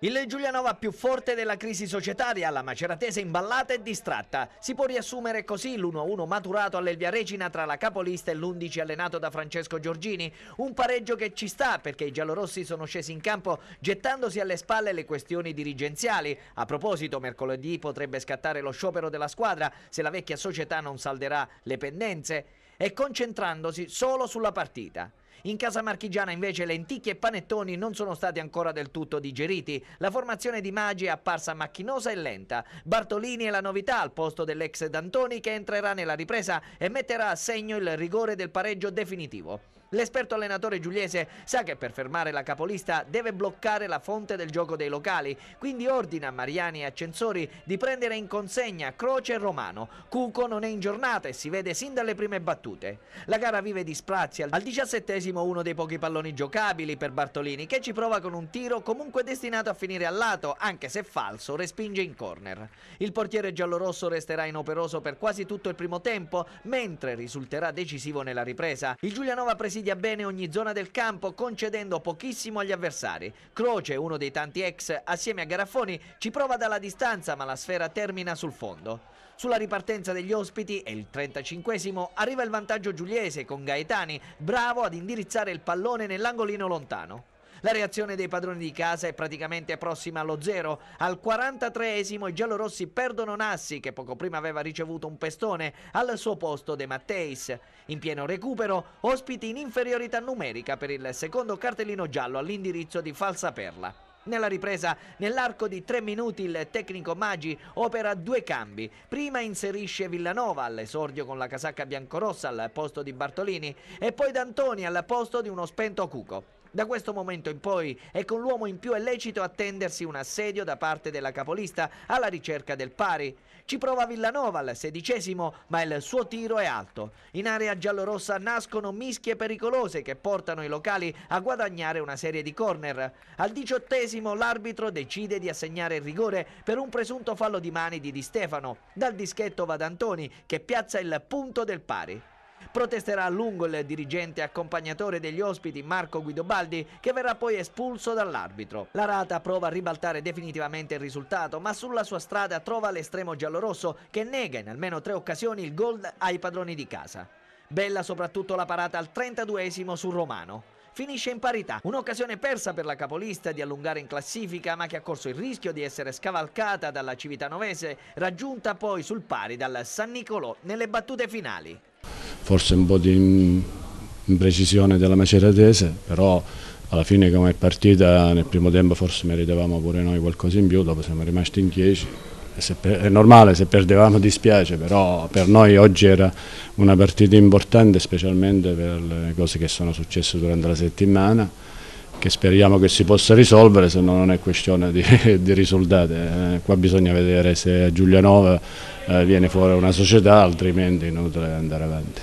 Il Giulianova più forte della crisi societaria, la maceratese imballata e distratta. Si può riassumere così l'1-1 maturato all'Elvia Regina tra la capolista e l'11 allenato da Francesco Giorgini. Un pareggio che ci sta perché i giallorossi sono scesi in campo gettandosi alle spalle le questioni dirigenziali. A proposito, mercoledì potrebbe scattare lo sciopero della squadra se la vecchia società non salderà le pendenze e concentrandosi solo sulla partita. In casa marchigiana invece lenticchie e panettoni non sono stati ancora del tutto digeriti. La formazione di Maggi è apparsa macchinosa e lenta. Bartolini è la novità al posto dell'ex D'Antoni che entrerà nella ripresa e metterà a segno il rigore del pareggio definitivo. L'esperto allenatore giuliese sa che per fermare la capolista deve bloccare la fonte del gioco dei locali, quindi ordina a Mariani e a di prendere in consegna Croce e Romano. Cuco non è in giornata e si vede sin dalle prime battute. La gara vive di sprazzi al 17 centesimo uno dei pochi palloni giocabili per Bartolini che ci prova con un tiro comunque destinato a finire al lato, anche se falso, respinge in corner. Il portiere giallorosso resterà inoperoso per quasi tutto il primo tempo, mentre risulterà decisivo nella ripresa. Il Giulianova presidia bene ogni zona del campo, concedendo pochissimo agli avversari. Croce, uno dei tanti ex, assieme a Garaffoni, ci prova dalla distanza, ma la sfera termina sul fondo. Sulla ripartenza degli ospiti e il 35 arriva il vantaggio giuliese con Gaetani, bravo ad indirizzare indirizzare il pallone nell'angolino lontano. La reazione dei padroni di casa è praticamente prossima allo zero. Al 43esimo i giallorossi perdono Nassi, che poco prima aveva ricevuto un pestone, al suo posto De Matteis. In pieno recupero, ospiti in inferiorità numerica per il secondo cartellino giallo all'indirizzo di Falsa Perla. Nella ripresa, nell'arco di tre minuti, il tecnico Maggi opera due cambi. Prima inserisce Villanova all'esordio con la casacca biancorossa al posto di Bartolini e poi D'Antoni al posto di uno spento Cuco. Da questo momento in poi è con l'uomo in più è lecito attendersi un assedio da parte della capolista alla ricerca del pari. Ci prova Villanova al sedicesimo, ma il suo tiro è alto. In area giallorossa nascono mischie pericolose che portano i locali a guadagnare una serie di corner. Al diciottesimo l'arbitro decide di assegnare il rigore per un presunto fallo di mani di Di Stefano. Dal dischetto va D'Antoni che piazza il punto del pari. Protesterà a lungo il dirigente accompagnatore degli ospiti Marco Guidobaldi che verrà poi espulso dall'arbitro. La Rata prova a ribaltare definitivamente il risultato ma sulla sua strada trova l'estremo giallorosso che nega in almeno tre occasioni il gol ai padroni di casa. Bella soprattutto la parata al 32esimo su Romano finisce in parità. Un'occasione persa per la capolista di allungare in classifica, ma che ha corso il rischio di essere scavalcata dalla Civitanovese, raggiunta poi sul pari dal San Nicolò nelle battute finali forse un po' di imprecisione della maceratese, però alla fine come partita nel primo tempo forse meritavamo pure noi qualcosa in più, dopo siamo rimasti in 10. è normale, se perdevamo dispiace, però per noi oggi era una partita importante, specialmente per le cose che sono successe durante la settimana, che speriamo che si possa risolvere, se no non è questione di, di risultati. Eh, qua bisogna vedere se a Giulianova eh, viene fuori una società, altrimenti è inutile andare avanti.